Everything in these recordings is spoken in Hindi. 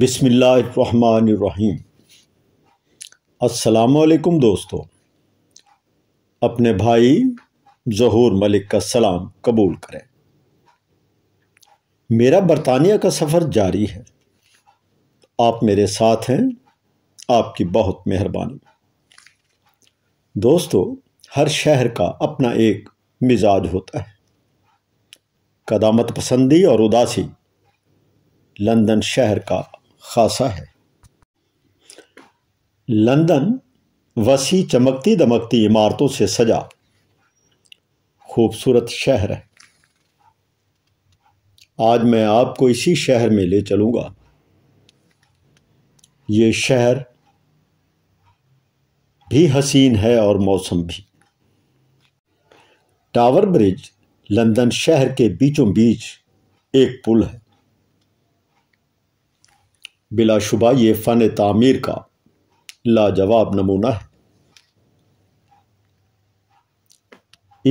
बिसमीम असलकुम दोस्तों अपने भाई जहूर मलिक का सलाम कबूल करें मेरा बरतानिया का सफ़र जारी है आप मेरे साथ हैं आपकी बहुत मेहरबानी दोस्तों हर शहर का अपना एक मिजाज होता है कदामत पसंदी और उदासी लंदन शहर का खासा है लंदन वसी चमकती दमकती इमारतों से सजा खूबसूरत शहर है आज मैं आपको इसी शहर में ले चलूंगा ये शहर भी हसीन है और मौसम भी टावर ब्रिज लंदन शहर के बीचों बीच एक पुल है बिलाशुबा ये फ़न तामीर का लाजवाब नमूना है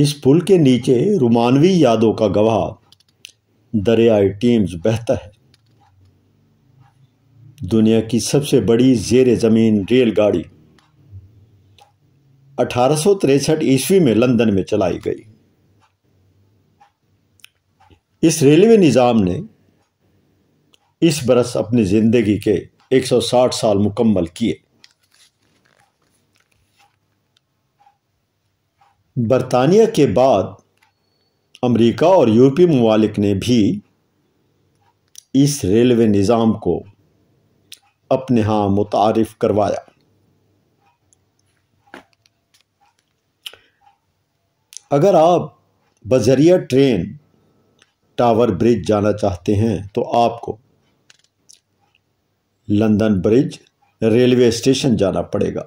इस पुल के नीचे रोमानवी यादों का गवाह दरियाए टीम्स बहता है दुनिया की सबसे बड़ी जेर ज़मीन रेलगाड़ी अठारह सौ तिरसठ ईस्वी में लंदन में चलाई गई इस रेलवे निज़ाम ने इस बरस अपनी ज़िंदगी के 160 साल मुकम्मल किए बरतानिया के बाद अमेरिका और यूरोपीय ममालिक ने भी इस रेलवे निज़ाम को अपने यहाँ मुतारफ़ करवाया अगर आप बजरिया ट्रेन टावर ब्रिज जाना चाहते हैं तो आपको लंदन ब्रिज रेलवे स्टेशन जाना पड़ेगा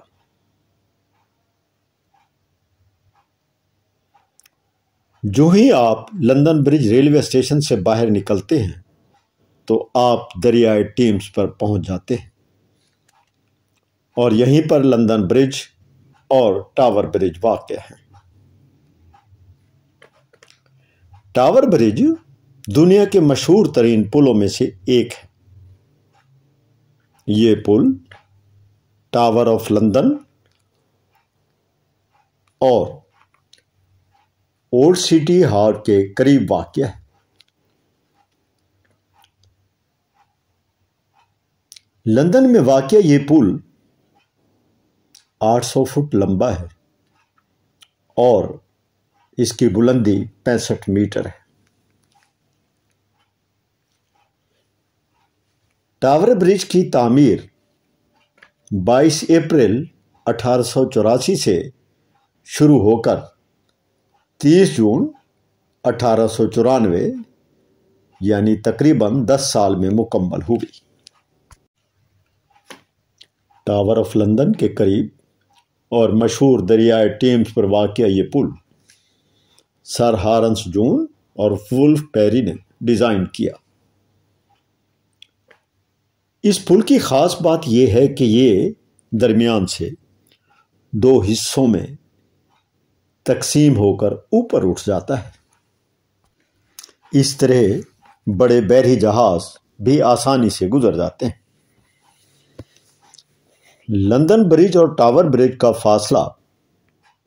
जो ही आप लंदन ब्रिज रेलवे स्टेशन से बाहर निकलते हैं तो आप दरियाए टीम्स पर पहुंच जाते हैं और यहीं पर लंदन ब्रिज और टावर ब्रिज वाक़ है टावर ब्रिज दुनिया के मशहूर तरीन पुलों में से एक है ये पुल टावर ऑफ लंदन और ओल्ड सिटी हार के करीब वाक्य है लंदन में वाक़ ये पुल 800 फुट लंबा है और इसकी बुलंदी पैंसठ मीटर है टावर ब्रिज की तामीर 22 अप्रैल अठारह से शुरू होकर 30 जून अठारह यानी तकरीबन 10 साल में मुकम्मल हुई टावर ऑफ लंदन के करीब और मशहूर दरियाए टेम्स पर वाक़ ये पुल सर हारंस जून और वुल्फ पेरी ने डिज़ाइन किया इस पुल की ख़ास बात यह है कि ये दरमियान से दो हिस्सों में तकसीम होकर ऊपर उठ जाता है इस तरह बड़े बैरी जहाज़ भी आसानी से गुजर जाते हैं लंदन ब्रिज और टावर ब्रिज का फासला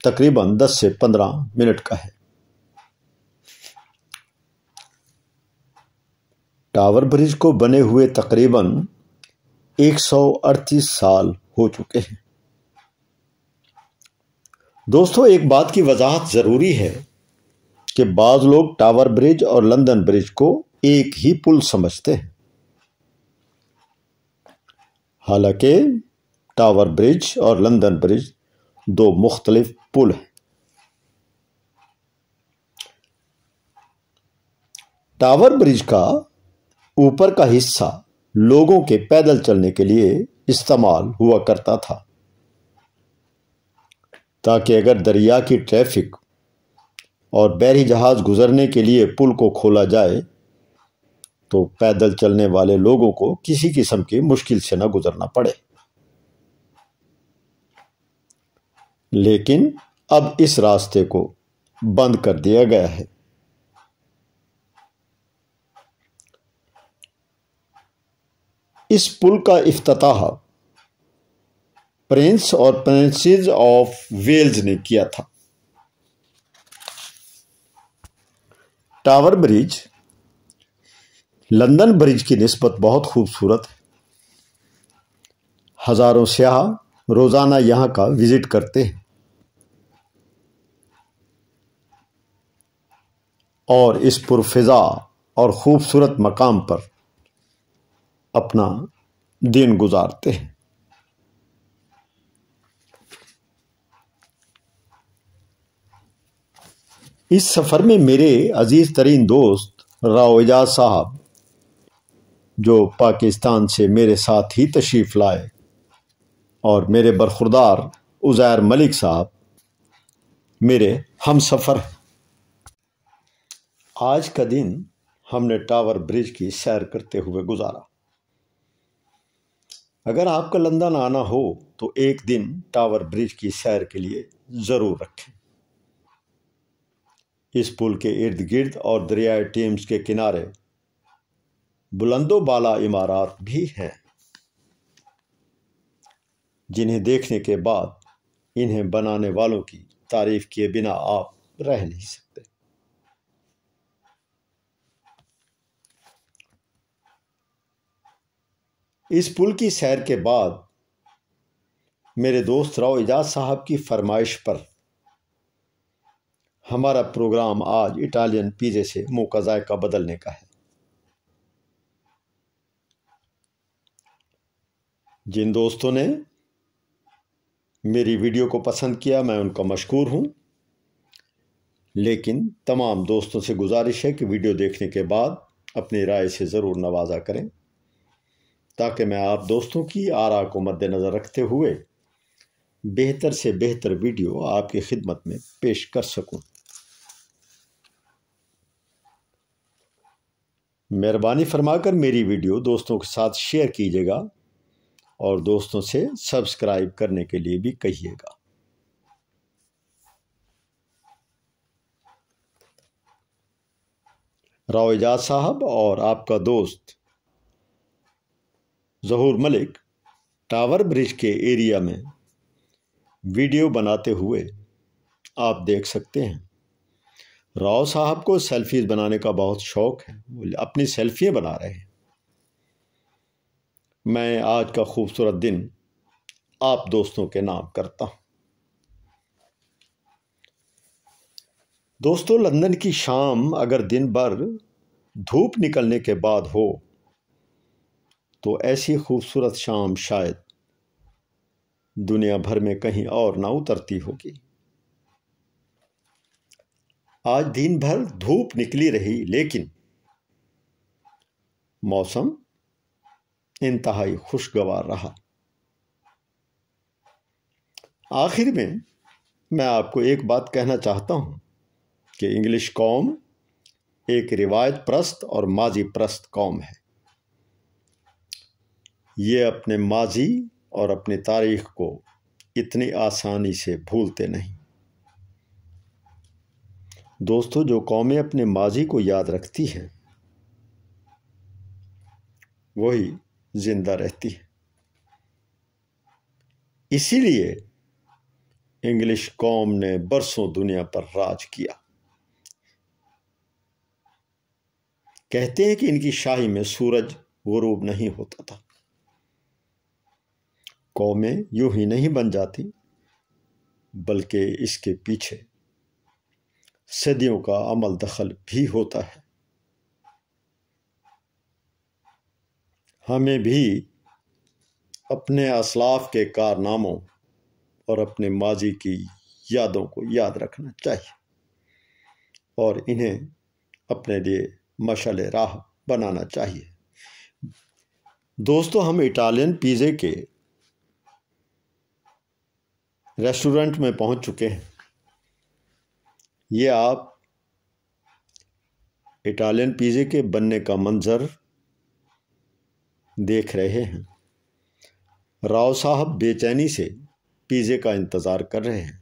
तकरीबन 10 से 15 मिनट का है टावर ब्रिज को बने हुए तकरीबन एक सौ अड़तीस साल हो चुके हैं दोस्तों एक बात की वजाहत ज़रूरी है कि बाज़ लोग टावर ब्रिज और लंदन ब्रिज को एक ही पुल समझते हैं हालांकि टावर ब्रिज और लंदन ब्रिज दो मुख्तलिफ पुल हैं टावर ब्रिज का ऊपर का हिस्सा लोगों के पैदल चलने के लिए इस्तेमाल हुआ करता था ताकि अगर दरिया की ट्रैफिक और बैरी जहाज़ गुज़रने के लिए पुल को खोला जाए तो पैदल चलने वाले लोगों को किसी किस्म की मुश्किल से ना गुज़रना पड़े लेकिन अब इस रास्ते को बंद कर दिया गया है इस पुल का अफ्ताह प्रिंस और प्रिंसेज ऑफ वेल्स ने किया था टावर ब्रिज लंदन ब्रिज की नस्बत बहुत खूबसूरत है हज़ारों सयाह रोज़ाना यहां का विज़िट करते हैं और इस पुरफिज़ा और ख़ूबसूरत मकाम पर अपना दिन गुजारते हैं इस सफ़र में मेरे अजीज़ तरीन दोस्त राव एजाज साहब जो पाकिस्तान से मेरे साथ ही तशरीफ़ लाए और मेरे बरखुरदार उज़ैर मलिक साहब मेरे हम सफ़र आज का दिन हमने टावर ब्रिज की सैर करते हुए गुजारा अगर आपका लंदन आना हो तो एक दिन टावर ब्रिज की सैर के लिए ज़रूर रखें इस पुल के इर्द गिर्द और दरियाए टेम्स के किनारे बुलंदोबाला इमारत भी हैं जिन्हें देखने के बाद इन्हें बनाने वालों की तारीफ किए बिना आप रह नहीं सकते इस पुल की सैर के बाद मेरे दोस्त राव एजाज साहब की फरमाइश पर हमारा प्रोग्राम आज इटालियन पिज़्ज़े से मौका का जायका बदलने का है जिन दोस्तों ने मेरी वीडियो को पसंद किया मैं उनका मशहूर हूँ लेकिन तमाम दोस्तों से गुजारिश है कि वीडियो देखने के बाद अपनी राय से ज़रूर नवाज़ा करें ताकि मैं आप दोस्तों की आरा को मद्देनज़र रखते हुए बेहतर से बेहतर वीडियो आपकी खिदमत में पेश कर सकूं। मेहरबानी फरमाकर मेरी वीडियो दोस्तों के साथ शेयर कीजिएगा और दोस्तों से सब्सक्राइब करने के लिए भी कहिएगा राव एजाज साहब और आपका दोस्त जहूर मलिक टावर ब्रिज के एरिया में वीडियो बनाते हुए आप देख सकते हैं राव साहब को सेल्फीज बनाने का बहुत शौक है वो अपनी सेल्फियाँ बना रहे हैं मैं आज का खूबसूरत दिन आप दोस्तों के नाम करता हूँ दोस्तों लंदन की शाम अगर दिन भर धूप निकलने के बाद हो तो ऐसी खूबसूरत शाम शायद दुनिया भर में कहीं और ना उतरती होगी आज दिन भर धूप निकली रही लेकिन मौसम इंतहाई खुशगवार रहा आखिर में मैं आपको एक बात कहना चाहता हूं कि इंग्लिश कौम एक रिवायत प्रस्त और माजी प्रस्त कौम है ये अपने माजी और अपनी तारीख को इतनी आसानी से भूलते नहीं दोस्तों जो कौमें अपने माजी को याद रखती हैं वही ज़िंदा रहती है इसीलिए इंग्लिश कौम ने बरसों दुनिया पर राज किया कहते हैं कि इनकी शाही में सूरज गुरूब नहीं होता था कौमें यूं ही नहीं बन जाती बल्कि इसके पीछे सदियों का अमल दखल भी होता है हमें भी अपने असलाफ के कारनामों और अपने माजी की यादों को याद रखना चाहिए और इन्हें अपने लिए मशल राह बनाना चाहिए दोस्तों हम इटालियन पिज़्ज़े के रेस्टोरेंट में पहुंच चुके हैं ये आप इटालियन पिज़्ज़े के बनने का मंज़र देख रहे हैं राव साहब बेचैनी से पिज़्ज़े का इंतज़ार कर रहे हैं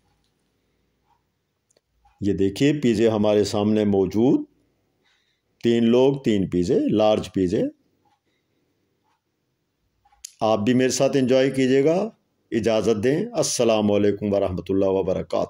ये देखिए पिज़्ज़े हमारे सामने मौजूद तीन लोग तीन पिज़्ज़े लार्ज पिज़्ज़े आप भी मेरे साथ एंजॉय कीजिएगा इजाज़त दें असलकम वरहमल वर्का